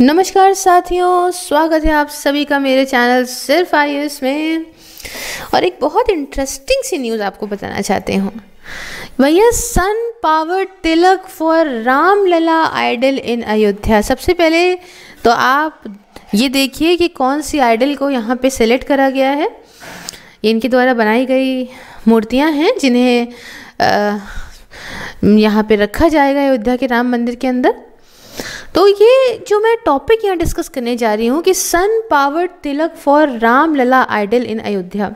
नमस्कार साथियों स्वागत है आप सभी का मेरे चैनल सिर्फ आई में और एक बहुत इंटरेस्टिंग सी न्यूज़ आपको बताना चाहते हूँ भैया sun power tilak for Ramlala idol in Ayodhya सबसे पहले तो आप ये देखिए कि कौन सी आइडल को यहाँ पे सेलेक्ट करा गया है इनके द्वारा बनाई गई मूर्तियाँ हैं जिन्हें यहाँ पे रखा जाएगा अयोध्या के राम मंदिर के अंदर तो ये जो मैं टॉपिक यहाँ डिस्कस करने जा रही हूँ कि sun power tilak for Ram Lalla idol in Ayodhya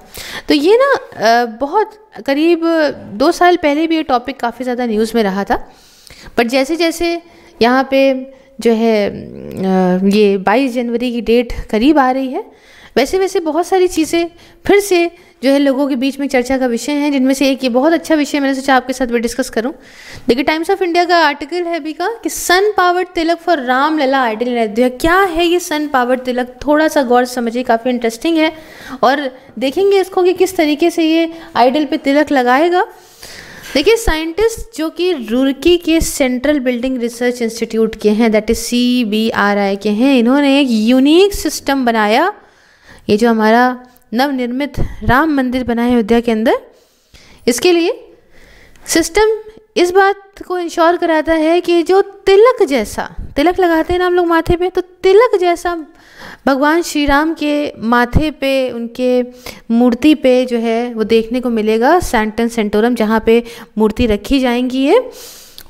तो ये ना बहुत करीब दो साल पहले भी ये टॉपिक काफ़ी ज़्यादा न्यूज़ में रहा था बट जैसे जैसे यहाँ पे जो है ये 22 जनवरी की डेट करीब आ रही है वैसे वैसे बहुत सारी चीज़ें फिर से जो है लोगों के बीच में चर्चा का विषय है जिनमें से एक ये बहुत अच्छा विषय मैंने सोचा आपके साथ भी डिस्कस करूं देखिए टाइम्स ऑफ इंडिया का आर्टिकल है अभी का कि sun power tilak for Ram Lalla idol Ayodhya क्या है ये सन पावर तिलक थोड़ा सा गौर समझिए काफ़ी इंटरेस्टिंग है और देखेंगे इसको कि किस तरीके से ये आइडल पर तिलक लगाएगा देखिए साइंटिस्ट जो कि रुर्की के सेंट्रल बिल्डिंग रिसर्च इंस्टीट्यूट के हैं that is C B R I के हैं इन्होंने एक यूनिक सिस्टम बनाया ये जो हमारा नवनिर्मित राम मंदिर बना है अयोध्या के अंदर इसके लिए सिस्टम इस बात को इंश्योर कराता है कि जो तिलक जैसा तिलक लगाते हैं ना हम लोग माथे पे तो तिलक जैसा भगवान श्री राम के माथे पे उनके मूर्ति पे जो है वो देखने को मिलेगा सेंटन सेंटोरम जहाँ पे मूर्ति रखी जाएंगी है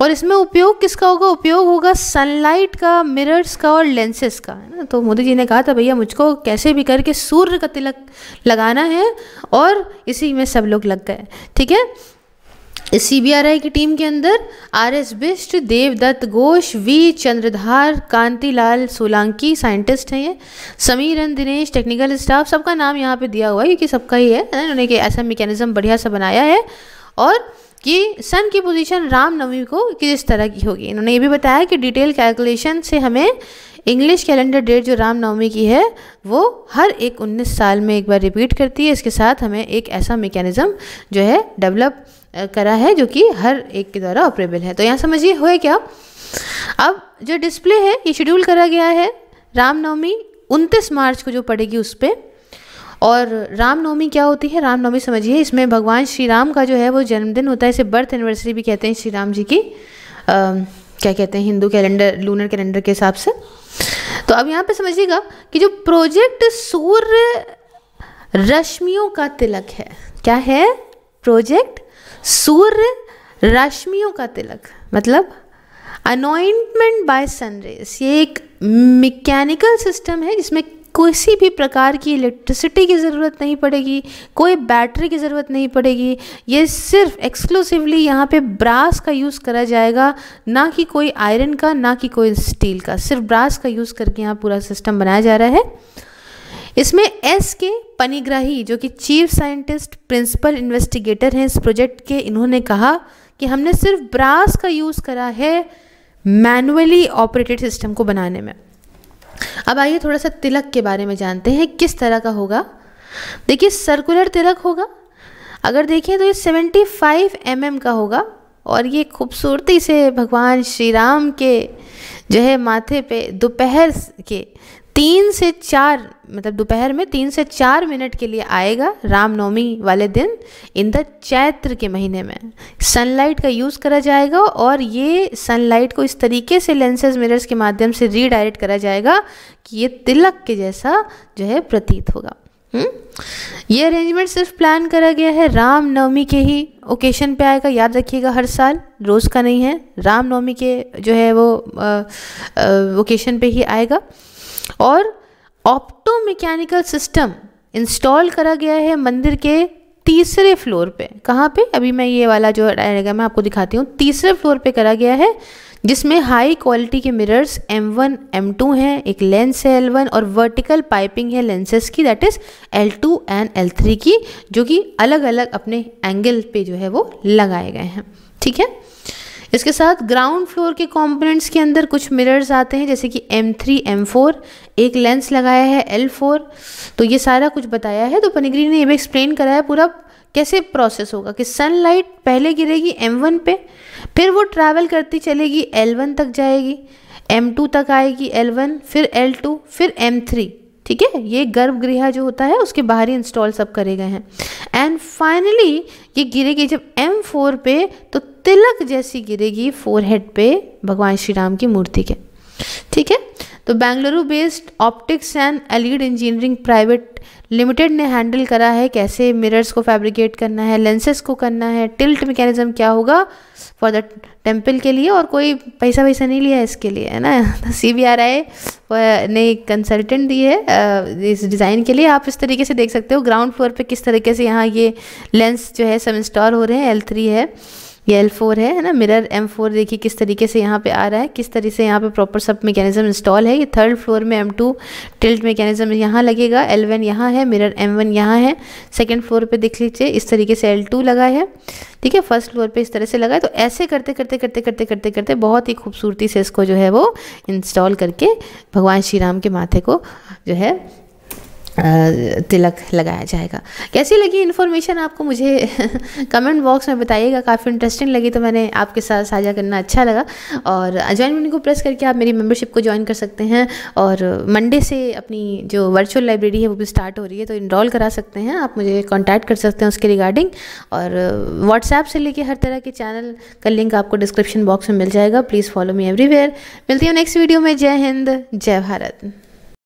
और इसमें उपयोग किसका होगा उपयोग होगा सनलाइट का मिरर्स का और लेंसेस का है ना तो मोदी जी ने कहा था भैया मुझको कैसे भी करके सूर्य का तिलक लगाना है और इसी में सब लोग लग गए ठीक है सी बी आर आई की टीम के अंदर R S Bisht Devdutt Ghosh V Chandradhar Kantilal Solanki scientist हैं ये Sameer N Dinesh technical staff सबका नाम यहाँ पे दिया हुआ है क्योंकि सबका ही है उन्होंने कि ऐसा मैकेनिज्म बढ़िया सा बनाया है और कि सन की पोजीशन नवमी को किस तरह की होगी इन्होंने ये भी बताया कि डिटेल कैलकुलेशन से हमें इंग्लिश कैलेंडर डेट जो रामनवमी की है वो हर एक 19 साल में एक बार रिपीट करती है इसके साथ हमें एक ऐसा मेकेनिज़्म जो है डेवलप करा है जो कि हर एक के द्वारा ऑपरेबल है तो यहाँ समझिए हुए क्या अब जो डिस्प्ले है ये शेड्यूल करा गया है रामनवमी उनतीस मार्च को जो पड़ेगी उस पर और रामनवमी क्या होती है रामनवमी समझिए इसमें भगवान श्री राम का जो है वो जन्मदिन होता है इसे बर्थ एनिवर्सरी भी कहते हैं श्री राम जी की आ, क्या कहते हैं हिंदू कैलेंडर लूनर कैलेंडर के हिसाब से तो अब यहाँ पे समझिएगा कि जो प्रोजेक्ट सूर्य रश्मियों का तिलक है क्या है प्रोजेक्ट सूर्य रश्मियों का तिलक मतलब अनोइंटमेंट बाय सनरेज ये एक मैकेनिकल सिस्टम है जिसमें किसी भी प्रकार की इलेक्ट्रिसिटी की ज़रूरत नहीं पड़ेगी कोई बैटरी की ज़रूरत नहीं पड़ेगी ये सिर्फ एक्सक्लूसिवली यहाँ पे ब्रास का यूज़ करा जाएगा ना कि कोई आयरन का ना कि कोई स्टील का सिर्फ ब्रास का यूज़ करके यहाँ पूरा सिस्टम बनाया जा रहा है इसमें एस के पनीग्राही जो कि चीफ साइंटिस्ट प्रिंसिपल इन्वेस्टिगेटर हैं इस प्रोजेक्ट के इन्होंने कहा कि हमने सिर्फ ब्रास का यूज़ करा है मैनुअली ऑपरेटेड सिस्टम को बनाने में अब आइए थोड़ा सा तिलक के बारे में जानते हैं किस तरह का होगा देखिए सर्कुलर तिलक होगा अगर देखें तो ये 75 फाइव mm का होगा और ये खूबसूरती से भगवान श्री राम के जो है माथे पे दोपहर के तीन से चार मतलब दोपहर में तीन से चार मिनट के लिए आएगा रामनवमी वाले दिन इन द चैत्र के महीने में सनलाइट का यूज़ करा जाएगा और ये सनलाइट को इस तरीके से लेंसेज मिरर्स के माध्यम से रीडायरेक्ट करा जाएगा कि ये तिलक के जैसा जो है प्रतीत होगा हुँ? हम्म? ये अरेंजमेंट सिर्फ प्लान करा गया है रामनवमी के ही ओकेशन पे आएगा याद रखिएगा हर साल रोज़ का नहीं है रामनवमी के जो है वो ओकेशन पे ही आएगा और ऑप्टो मैकेनिकल सिस्टम इंस्टॉल करा गया है मंदिर के तीसरे फ्लोर पे कहाँ पे अभी मैं ये वाला जो रहेगा मैं आपको दिखाती हूँ तीसरे फ्लोर पे करा गया है जिसमें हाई क्वालिटी के मिरर्स M1, M2 हैं एक लेंस है L1 और वर्टिकल पाइपिंग है लेंसेस की that is L2 and L3 की जो कि अलग अलग अपने एंगल पे जो है वो लगाए गए हैं ठीक है इसके साथ ग्राउंड फ्लोर के कंपोनेंट्स के अंदर कुछ मिरर्स आते हैं जैसे कि M3, M4, एक लेंस लगाया है L4 तो ये सारा कुछ बताया है तो पनीग्री ने ये भी एक्सप्लेन कराया पूरा कैसे प्रोसेस होगा कि सनलाइट पहले गिरेगी M1 पे फिर वो ट्रैवल करती चलेगी L1 तक जाएगी M2 तक आएगी L1 फिर L2 फिर M3 ठीक है ये गर्भगृह जो होता है उसके बाहर ही इंस्टॉल सब करे गए हैं एंड फाइनली ये गिरेगी जब M4 पे तो तिलक जैसी गिरेगी फोरहेड पे भगवान श्री राम की मूर्ति के ठीक है तो Bengaluru based optics and allied engineering private limited ने हैंडल करा है कैसे मिरर्स को फैब्रिकेट करना है लेंसेस को करना है टिल्ट मैकेनिज्म क्या होगा फॉर द टेम्पल के लिए और कोई पैसा वैसा नहीं लिया इसके लिए है ना सी बी आर आई ने कंसल्टेंट दी है इस डिज़ाइन के लिए आप इस तरीके से देख सकते हो ग्राउंड फ्लोर पे किस तरीके से यहाँ ये लेंस जो है सब इंस्टॉल हो रहे हैं एल थ्री है ये एल फोर है है ना मिरर एम फोर देखिए किस तरीके से यहाँ पे आ रहा है किस तरीके से यहाँ पे प्रॉपर सब मैकेनिज्म इंस्टॉल है ये थर्ड फ्लोर में एम टू टिल्ट मैकेनिज्म यहाँ लगेगा एल वन यहाँ है मिरर एम वन यहाँ है सेकेंड फ्लोर पर देख लीजिए इस तरीके से एल टू लगा है ठीक है फर्स्ट फ्लोर पे इस तरह से लगा है तो ऐसे करते करते करते करते करते करते बहुत ही खूबसूरती से इसको जो है वो इंस्टॉल करके भगवान श्री राम के माथे को जो है तिलक लगाया जाएगा कैसी लगी इन्फॉर्मेशन आपको मुझे कमेंट बॉक्स में बताइएगा काफ़ी इंटरेस्टिंग लगी तो मैंने आपके साथ साझा करना अच्छा लगा और ज्वाइन बटन को प्रेस करके आप मेरी मेंबरशिप को ज्वाइन कर सकते हैं और मंडे से अपनी जो वर्चुअल लाइब्रेरी है वो भी स्टार्ट हो रही है तो इनरोल करा सकते हैं आप मुझे कॉन्टैक्ट कर सकते हैं उसके रिगार्डिंग और व्हाट्सएप से लेके हर तरह के चैनल का लिंक आपको डिस्क्रिप्शन बॉक्स में मिल जाएगा प्लीज़ फॉलो मी एवरीवेयर मिलती हूँ नेक्स्ट वीडियो में जय हिंद जय भारत